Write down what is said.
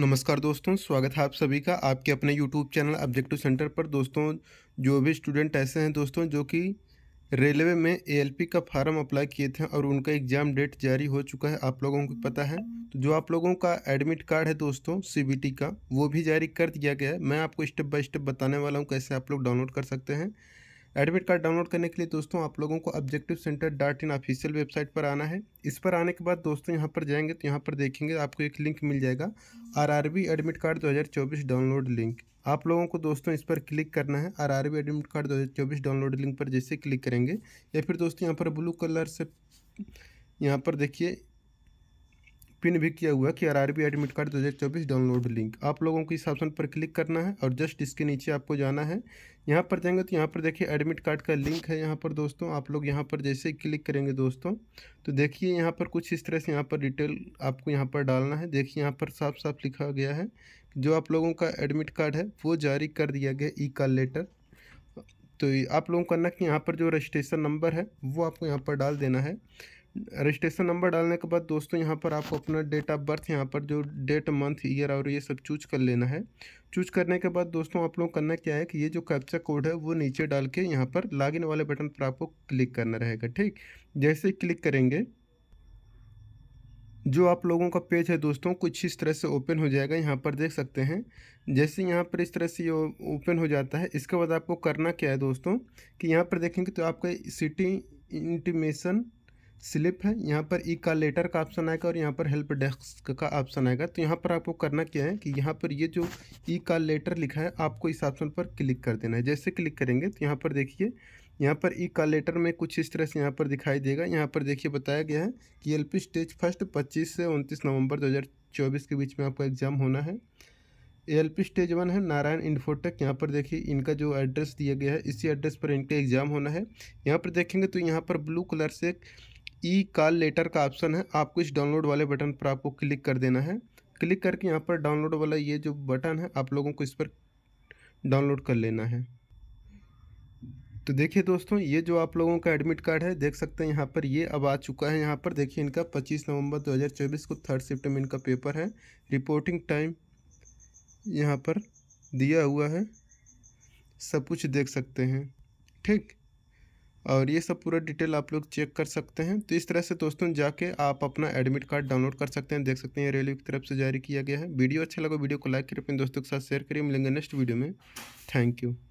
नमस्कार दोस्तों स्वागत है आप सभी का आपके अपने यूट्यूब चैनल ऑब्जेक्टिव सेंटर पर दोस्तों जो भी स्टूडेंट ऐसे हैं दोस्तों जो कि रेलवे में एएलपी का फार्म अप्लाई किए थे और उनका एग्ज़ाम डेट जारी हो चुका है आप लोगों को पता है तो जो आप लोगों का एडमिट कार्ड है दोस्तों सी का वो भी जारी कर दिया गया है मैं आपको स्टेप बाय स्टेप बताने वाला हूँ कैसे आप लोग डाउनलोड कर सकते हैं एडमिट कार्ड डाउनलोड करने के लिए दोस्तों आप लोगों को objective centre dot in official website पर आना है इस पर आने के बाद दोस्तों यहाँ पर जाएंगे तो यहाँ पर देखेंगे आपको एक लिंक मिल जाएगा RRB admit card 2024 download link आप लोगों को दोस्तों इस पर क्लिक करना है आर एडमिट कार्ड दो डाउनलोड लिंक पर जैसे क्लिक करेंगे या फिर दोस्तों यहाँ पर ब्लू कलर से यहाँ पर देखिए पिन भी किया हुआ कि R R B admit card दो हज़ार चौबीस डाउनलोड लिंक आप लोगों को इस ऑप्शन पर क्लिक करना है और जस्ट इसके नीचे आपको जाना है यहाँ पर जाएंगे तो यहाँ पर देखिए एडमिट कार्ड का लिंक है यहाँ पर दोस्तों आप लोग यहाँ पर जैसे क्लिक करेंगे दोस्तों तो देखिए यहाँ पर कुछ इस तरह से यहाँ पर डिटेल आपको यहाँ पर डालना है देखिए यहाँ पर साफ साफ लिखा गया है जो आप लोगों का एडमिट कार्ड है वो जारी कर दिया गया ई कॉल लेटर तो आप लोगों को करना कि यहाँ पर जो रजिस्ट्रेशन नंबर है वो आपको यहाँ पर डाल देना है रजिस्ट्रेशन नंबर डालने के बाद दोस्तों यहाँ पर आपको अपना डेट ऑफ बर्थ यहाँ पर जो डेट मंथ ईयर और ये सब चूज कर लेना है चूज करने के बाद दोस्तों आप लोग करना क्या है कि ये जो कैप्चा कोड है वो नीचे डाल के यहाँ पर लॉगिन वाले बटन पर आपको क्लिक करना रहेगा ठीक जैसे क्लिक करेंगे जो आप लोगों का पेज है दोस्तों कुछ इस तरह से ओपन हो जाएगा यहाँ पर देख सकते हैं जैसे यहाँ पर इस तरह से ये ओपन हो जाता है इसके बाद आपको करना क्या है दोस्तों कि यहाँ पर देखेंगे तो आपका सिटी इंटीमेशन स्लिप है यहाँ पर ई का लेटर का ऑप्शन आएगा और यहाँ पर हेल्प डेस्क का ऑप्शन आएगा तो यहाँ पर आपको करना क्या है कि यहाँ पर ये जो ई का लेटर लिखा है आपको इस ऑप्शन पर क्लिक कर देना है जैसे क्लिक करेंगे तो यहाँ पर देखिए यहाँ पर ई का लेटर में कुछ इस तरह से यहाँ पर दिखाई देगा यहाँ पर देखिए बताया गया है कि एल स्टेज फर्स्ट पच्चीस से उनतीस नवम्बर दो के बीच में आपका एग्ज़ाम होना है एल स्टेज वन है नारायण इन्फोटेक यहाँ पर देखिए इनका जो एड्रेस दिया गया है इसी एड्रेस पर इनका एग्ज़ाम होना है यहाँ पर देखेंगे तो यहाँ पर ब्लू कलर से ई कॉल लेटर का ऑप्शन है आपको इस डाउनलोड वाले बटन पर आपको क्लिक कर देना है क्लिक करके यहाँ पर डाउनलोड वाला ये जो बटन है आप लोगों को इस पर डाउनलोड कर लेना है तो देखिए दोस्तों ये जो आप लोगों का एडमिट कार्ड है देख सकते हैं यहाँ पर ये अब आ चुका है यहाँ पर देखिए इनका 25 नवंबर 2024 को थर्ड शिफ्ट में इनका पेपर है रिपोर्टिंग टाइम यहाँ पर दिया हुआ है सब कुछ देख सकते हैं ठीक और ये सब पूरा डिटेल आप लोग चेक कर सकते हैं तो इस तरह से दोस्तों जाके आप अपना एडमिट कार्ड डाउनलोड कर सकते हैं देख सकते हैं रेलवे की तरफ से जारी किया गया है वीडियो अच्छा लगा वीडियो को लाइक करें अपने दोस्तों के साथ शेयर करिए मिलेंगे नेक्स्ट वीडियो में थैंक यू